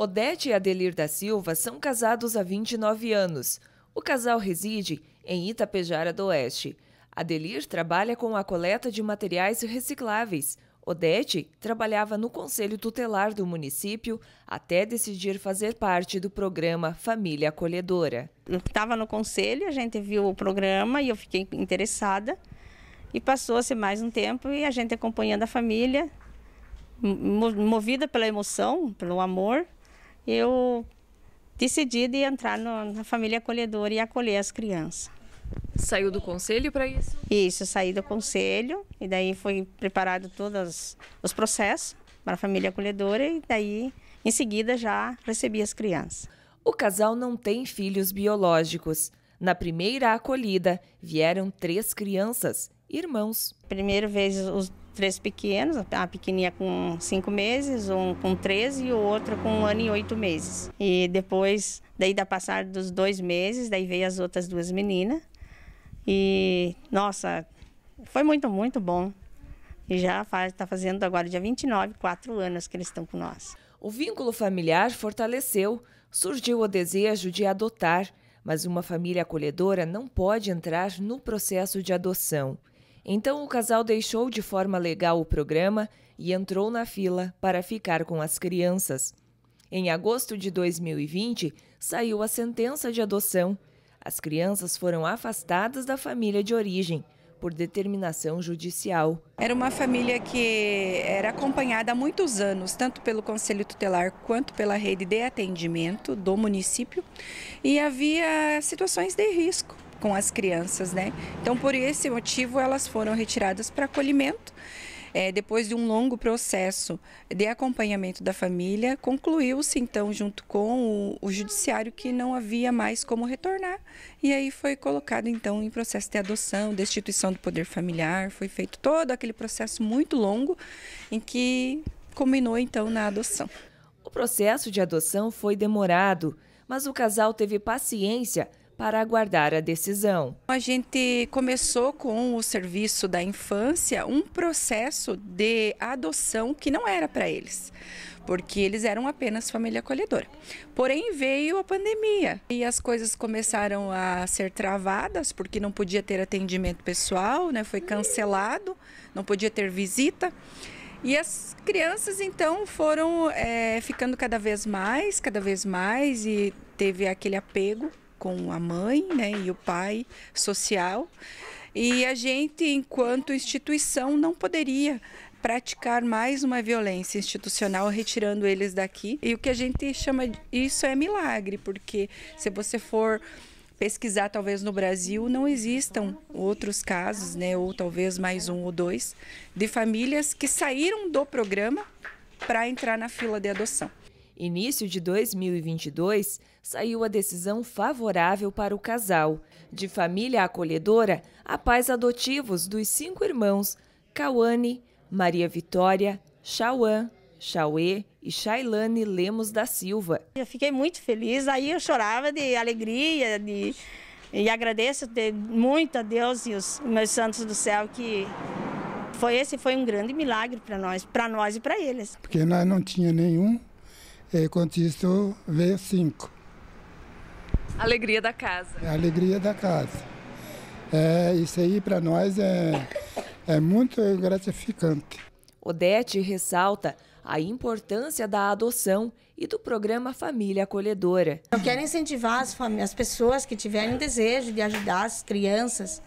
Odete e Adelir da Silva são casados há 29 anos. O casal reside em Itapejara do Oeste. Adelir trabalha com a coleta de materiais recicláveis. Odete trabalhava no Conselho Tutelar do município até decidir fazer parte do programa Família Acolhedora. Estava no conselho, a gente viu o programa e eu fiquei interessada. E passou-se mais um tempo e a gente acompanhando a família, movida pela emoção, pelo amor, eu decidi de entrar no, na família acolhedora e acolher as crianças. Saiu do conselho para isso? Isso, saí do conselho e daí foi preparado todos os processos para a família acolhedora e daí em seguida já recebi as crianças. O casal não tem filhos biológicos. Na primeira acolhida vieram três crianças, irmãos. Primeiro vez os três pequenos, a pequenininha com cinco meses, um com 13 e o outro com um ano e oito meses. E depois, daí da passar dos dois meses, daí veio as outras duas meninas. E, nossa, foi muito, muito bom. E já está fazendo agora, dia 29, quatro anos que eles estão com nós. O vínculo familiar fortaleceu, surgiu o desejo de adotar, mas uma família acolhedora não pode entrar no processo de adoção. Então o casal deixou de forma legal o programa e entrou na fila para ficar com as crianças. Em agosto de 2020, saiu a sentença de adoção. As crianças foram afastadas da família de origem por determinação judicial. Era uma família que era acompanhada há muitos anos, tanto pelo Conselho Tutelar quanto pela rede de atendimento do município, e havia situações de risco com as crianças, né? Então, por esse motivo, elas foram retiradas para acolhimento. É, depois de um longo processo de acompanhamento da família, concluiu-se então, junto com o, o, judiciário, que não havia mais como retornar. E aí foi colocado então em processo de adoção, destituição do poder familiar, foi feito todo aquele processo muito longo em que culminou então na adoção. O processo de adoção foi demorado, mas o casal teve paciência para aguardar a decisão. A gente começou com o serviço da infância um processo de adoção que não era para eles, porque eles eram apenas família acolhedora. Porém, veio a pandemia e as coisas começaram a ser travadas, porque não podia ter atendimento pessoal, né? foi cancelado, não podia ter visita. E as crianças então foram é, ficando cada vez mais, cada vez mais, e teve aquele apego com a mãe né, e o pai social. E a gente, enquanto instituição, não poderia praticar mais uma violência institucional retirando eles daqui. E o que a gente chama isso é milagre, porque se você for pesquisar talvez no Brasil não existam outros casos, né, ou talvez mais um ou dois de famílias que saíram do programa para entrar na fila de adoção início de 2022, saiu a decisão favorável para o casal. De família acolhedora, a pais adotivos dos cinco irmãos, Cauane, Maria Vitória, Chauan, Chauê e Shailane Lemos da Silva. Eu fiquei muito feliz, aí eu chorava de alegria, de... E agradeço muito a Deus e os meus santos do céu que foi esse foi um grande milagre para nós, para nós e para eles. Porque nós não tinha nenhum é, enquanto isso, veio cinco. Alegria da casa. É a alegria da casa. É, isso aí para nós é, é muito gratificante. Odete ressalta a importância da adoção e do programa Família Acolhedora. Eu quero incentivar as, as pessoas que tiverem desejo de ajudar as crianças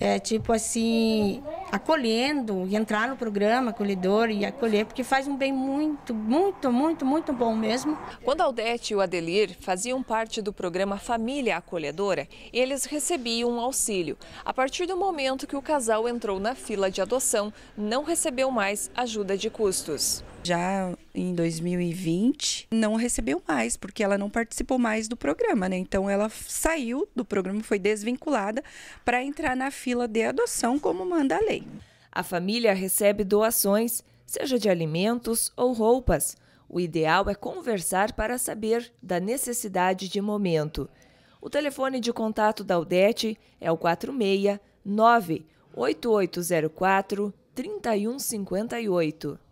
é, tipo assim, acolhendo e entrar no programa acolhedor e acolher, porque faz um bem muito, muito, muito, muito bom mesmo. Quando a Aldete e o Adelir faziam parte do programa Família Acolhedora, eles recebiam um auxílio. A partir do momento que o casal entrou na fila de adoção, não recebeu mais ajuda de custos já em 2020, não recebeu mais, porque ela não participou mais do programa, né? Então ela saiu do programa, foi desvinculada para entrar na fila de adoção, como manda a lei. A família recebe doações, seja de alimentos ou roupas. O ideal é conversar para saber da necessidade de momento. O telefone de contato da UDET é o 469 8804 3158.